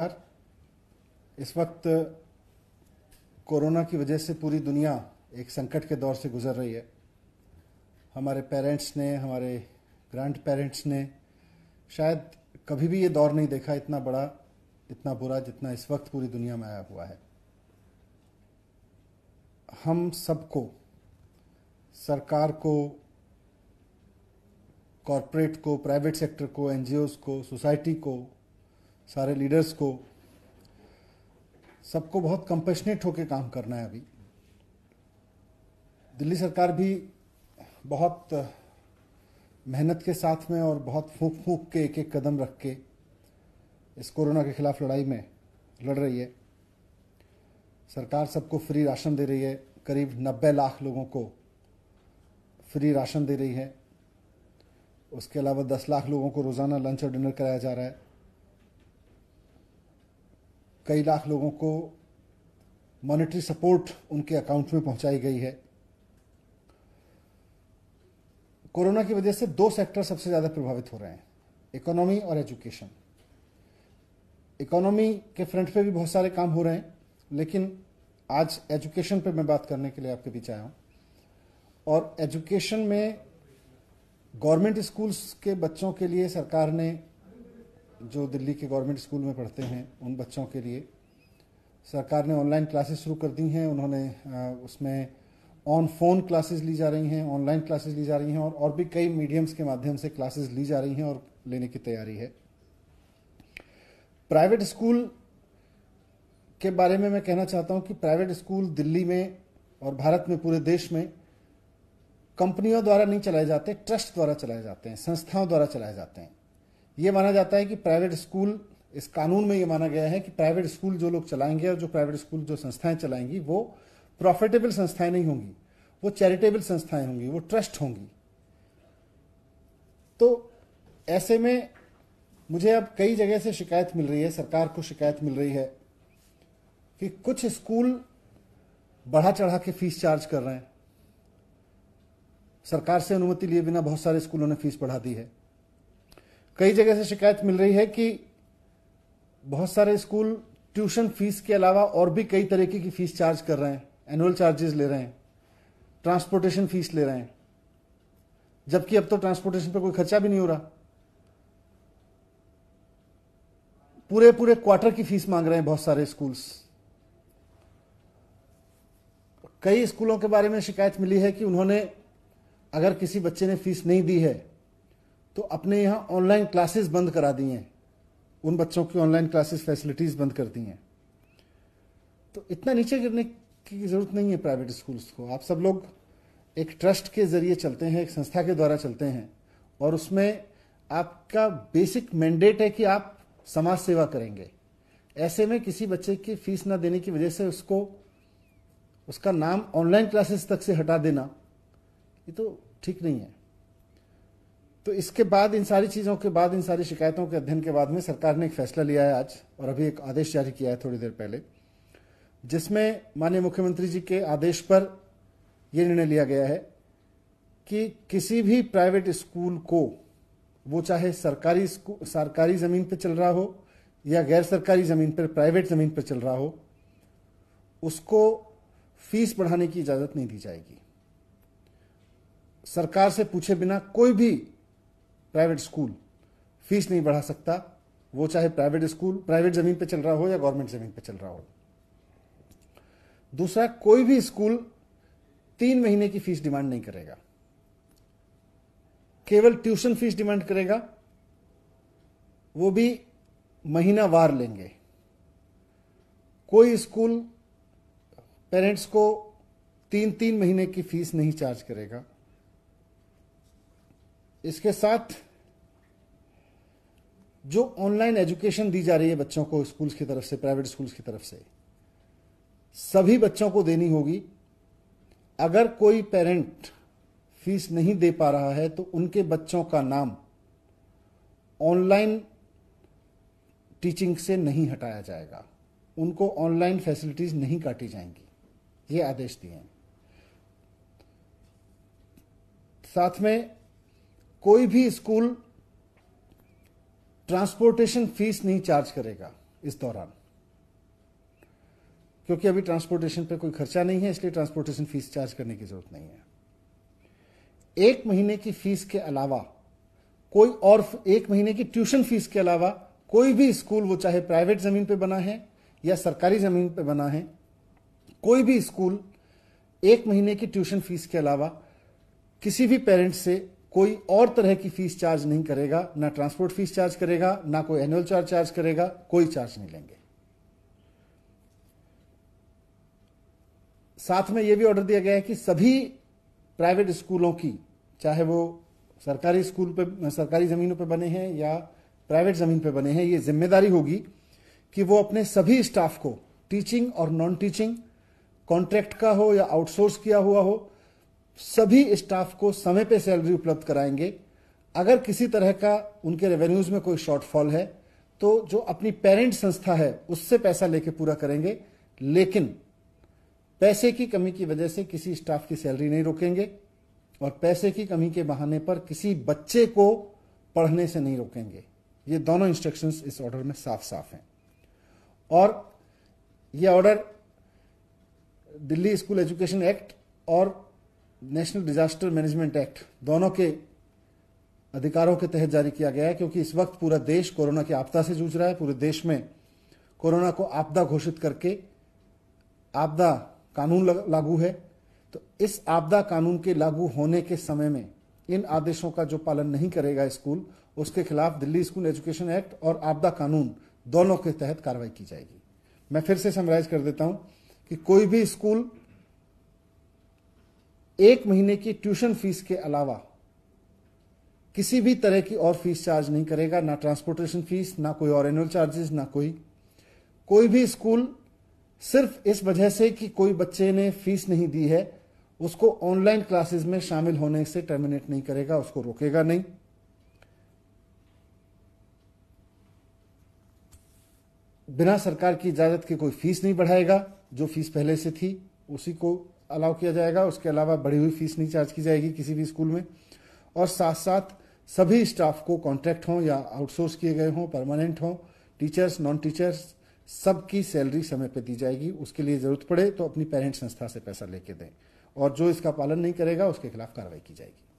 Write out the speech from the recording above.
नमस्कार इस वक्त कोरोना की वजह से पूरी दुनिया एक संकट के दौर से गुजर रही है हमारे पेरेंट्स ने हमारे ग्रैंड पेरेंट्स ने शायद कभी भी ये दौर नहीं देखा इतना बड़ा इतना बुरा जितना इस वक्त पूरी दुनिया में आया हुआ है हम सबको सरकार को कॉरपोरेट को प्राइवेट सेक्टर को एनजीओस को सोसाइटी को सारे लीडर्स को सबको बहुत कंपेशनेट होकर काम करना है अभी दिल्ली सरकार भी बहुत मेहनत के साथ में और बहुत फूक फूक के एक एक कदम रख के इस कोरोना के खिलाफ लड़ाई में लड़ रही है सरकार सबको फ्री राशन दे रही है करीब 90 लाख लोगों को फ्री राशन दे रही है उसके अलावा 10 लाख लोगों को रोज़ाना लंच और डिनर कराया जा रहा है कई लाख लोगों को मॉनेटरी सपोर्ट उनके अकाउंट में पहुंचाई गई है कोरोना की वजह से दो सेक्टर सबसे ज्यादा प्रभावित हो रहे हैं इकोनॉमी और एजुकेशन इकोनॉमी के फ्रंट पे भी बहुत सारे काम हो रहे हैं लेकिन आज एजुकेशन पे मैं बात करने के लिए आपके बीच आया हूं और एजुकेशन में गवर्नमेंट स्कूल्स के बच्चों के लिए सरकार ने जो दिल्ली के गवर्नमेंट स्कूल में पढ़ते हैं उन बच्चों के लिए सरकार ने ऑनलाइन क्लासेस शुरू कर दी हैं उन्होंने उसमें ऑन फोन क्लासेस ली जा रही हैं ऑनलाइन क्लासेस ली जा रही हैं और और भी कई मीडियम्स के माध्यम से क्लासेस ली जा रही हैं और लेने की तैयारी है प्राइवेट स्कूल के बारे में मैं कहना चाहता हूं कि प्राइवेट स्कूल दिल्ली में और भारत में पूरे देश में कंपनियों द्वारा नहीं चलाए जाते ट्रस्ट द्वारा चलाए जाते हैं संस्थाओं द्वारा चलाए जाते हैं ये माना जाता है कि प्राइवेट स्कूल इस कानून में ये माना गया है कि प्राइवेट स्कूल जो लोग चलाएंगे और जो प्राइवेट स्कूल जो संस्थाएं चलाएंगी वो प्रॉफिटेबल संस्थाएं नहीं होंगी वो चैरिटेबल संस्थाएं होंगी वो ट्रस्ट होंगी तो ऐसे में मुझे अब कई जगह से शिकायत मिल रही है सरकार को शिकायत मिल रही है कि कुछ स्कूल बढ़ा चढ़ा के फीस चार्ज कर रहे हैं सरकार से अनुमति लिए बिना बहुत सारे स्कूलों ने फीस बढ़ा दी है कई जगह से शिकायत मिल रही है कि बहुत सारे स्कूल ट्यूशन फीस के अलावा और भी कई तरीके की फीस चार्ज कर रहे हैं एनुअल चार्जेस ले रहे हैं ट्रांसपोर्टेशन फीस ले रहे हैं जबकि अब तो ट्रांसपोर्टेशन पर कोई खर्चा भी नहीं हो रहा पूरे पूरे क्वार्टर की फीस मांग रहे हैं बहुत सारे स्कूल्स कई स्कूलों के बारे में शिकायत मिली है कि उन्होंने अगर किसी बच्चे ने फीस नहीं दी है तो अपने यहाँ ऑनलाइन क्लासेस बंद करा दी हैं उन बच्चों की ऑनलाइन क्लासेस फैसिलिटीज़ बंद कर दी हैं तो इतना नीचे गिरने की ज़रूरत नहीं है प्राइवेट स्कूल्स को आप सब लोग एक ट्रस्ट के ज़रिए चलते हैं एक संस्था के द्वारा चलते हैं और उसमें आपका बेसिक मैंडेट है कि आप समाज सेवा करेंगे ऐसे में किसी बच्चे की फीस ना देने की वजह से उसको उसका नाम ऑनलाइन क्लासेस तक से हटा देना ये तो ठीक नहीं है तो इसके बाद इन सारी चीज़ों के बाद इन सारी शिकायतों के अध्ययन के बाद में सरकार ने एक फैसला लिया है आज और अभी एक आदेश जारी किया है थोड़ी देर पहले जिसमें माननीय मुख्यमंत्री जी के आदेश पर यह निर्णय लिया गया है कि किसी भी प्राइवेट स्कूल को वो चाहे सरकारी सरकारी ज़मीन पर चल रहा हो या गैर सरकारी ज़मीन पर प्राइवेट ज़मीन पर चल रहा हो उसको फीस बढ़ाने की इजाज़त नहीं दी जाएगी सरकार से पूछे बिना कोई भी प्राइवेट स्कूल फीस नहीं बढ़ा सकता वो चाहे प्राइवेट स्कूल प्राइवेट जमीन पे चल रहा हो या गवर्नमेंट जमीन पे चल रहा हो दूसरा कोई भी स्कूल तीन महीने की फीस डिमांड नहीं करेगा केवल ट्यूशन फीस डिमांड करेगा वो भी महीना वार लेंगे कोई स्कूल पेरेंट्स को तीन तीन महीने की फीस नहीं चार्ज करेगा इसके साथ जो ऑनलाइन एजुकेशन दी जा रही है बच्चों को स्कूल्स की तरफ से प्राइवेट स्कूल्स की तरफ से सभी बच्चों को देनी होगी अगर कोई पेरेंट फीस नहीं दे पा रहा है तो उनके बच्चों का नाम ऑनलाइन टीचिंग से नहीं हटाया जाएगा उनको ऑनलाइन फैसिलिटीज नहीं काटी जाएंगी ये आदेश दिए हैं साथ में कोई भी स्कूल ट्रांसपोर्टेशन फीस नहीं चार्ज करेगा इस दौरान क्योंकि अभी ट्रांसपोर्टेशन पे कोई खर्चा नहीं है इसलिए ट्रांसपोर्टेशन फीस चार्ज करने की जरूरत नहीं है एक महीने की फीस के अलावा कोई और एक महीने की ट्यूशन फीस के अलावा कोई भी स्कूल वो चाहे प्राइवेट जमीन पे बना है या सरकारी जमीन पे बना है कोई भी स्कूल एक महीने की ट्यूशन फीस के अलावा किसी भी पेरेंट से कोई और तरह की फीस चार्ज नहीं करेगा ना ट्रांसपोर्ट फीस चार्ज करेगा ना कोई एनुअल चार्ज चार्ज करेगा कोई चार्ज नहीं लेंगे साथ में यह भी ऑर्डर दिया गया है कि सभी प्राइवेट स्कूलों की चाहे वो सरकारी स्कूल पे सरकारी जमीनों पे बने हैं या प्राइवेट जमीन पे बने हैं ये जिम्मेदारी होगी कि वो अपने सभी स्टाफ को टीचिंग और नॉन टीचिंग कॉन्ट्रैक्ट का हो या आउटसोर्स किया हुआ हो सभी स्टाफ को समय पे सैलरी उपलब्ध कराएंगे अगर किसी तरह का उनके रेवेन्यूज में कोई शॉर्टफॉल है तो जो अपनी पेरेंट संस्था है उससे पैसा लेके पूरा करेंगे लेकिन पैसे की कमी की वजह से किसी स्टाफ की सैलरी नहीं रोकेंगे और पैसे की कमी के बहाने पर किसी बच्चे को पढ़ने से नहीं रोकेंगे ये दोनों इंस्ट्रक्शंस इस ऑर्डर में साफ साफ हैं और ये order Delhi school education act और नेशनल डिजास्टर मैनेजमेंट एक्ट दोनों के अधिकारों के तहत जारी किया गया है क्योंकि इस वक्त पूरा देश कोरोना की आपदा से जूझ रहा है पूरे देश में कोरोना को आपदा घोषित करके आपदा कानून लागू है तो इस आपदा कानून के लागू होने के समय में इन आदेशों का जो पालन नहीं करेगा स्कूल उसके खिलाफ दिल्ली स्कूल एजुकेशन एक्ट और आपदा कानून दोनों के तहत कार्रवाई की जाएगी मैं फिर से समराइज कर देता हूं कि कोई भी स्कूल एक महीने की ट्यूशन फीस के अलावा किसी भी तरह की और फीस चार्ज नहीं करेगा ना ट्रांसपोर्टेशन फीस ना कोई और एनुअल चार्जेस ना कोई कोई भी स्कूल सिर्फ इस वजह से कि कोई बच्चे ने फीस नहीं दी है उसको ऑनलाइन क्लासेस में शामिल होने से टर्मिनेट नहीं करेगा उसको रोकेगा नहीं बिना सरकार की इजाजत के कोई फीस नहीं बढ़ाएगा जो फीस पहले से थी उसी को अलाउ किया जाएगा उसके अलावा बढ़ी हुई फीस नहीं चार्ज की जाएगी किसी भी स्कूल में और साथ साथ सभी स्टाफ को कॉन्ट्रैक्ट हों या आउटसोर्स किए गए हों परमानेंट हों टीचर्स नॉन टीचर्स सबकी सैलरी समय पर दी जाएगी उसके लिए जरूरत पड़े तो अपनी पेरेंट्स संस्था से पैसा लेके दें और जो इसका पालन नहीं करेगा उसके खिलाफ कार्रवाई की जाएगी